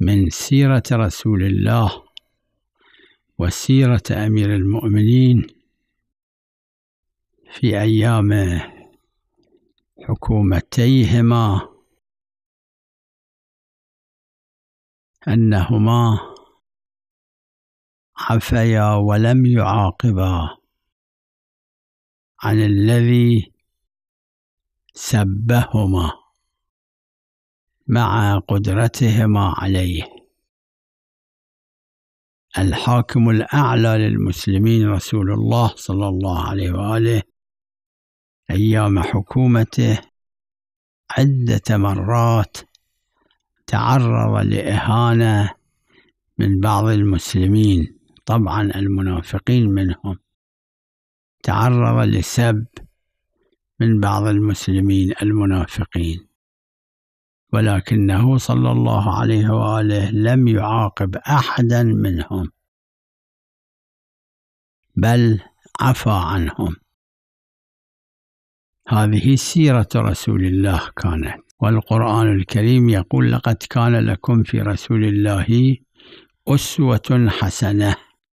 من سيرة رسول الله وسيرة أمير المؤمنين في أيام حكومتيهما أنهما عفيا ولم يعاقبا عن الذي سبهما مع قدرتهما عليه الحاكم الأعلى للمسلمين رسول الله صلى الله عليه وآله أيام حكومته عدة مرات تعرض لإهانة من بعض المسلمين طبعا المنافقين منهم تعرض لسب من بعض المسلمين المنافقين ولكنه صلى الله عليه واله لم يعاقب احدا منهم بل عفى عنهم هذه سيره رسول الله كانت والقران الكريم يقول لقد كان لكم في رسول الله اسوه حسنه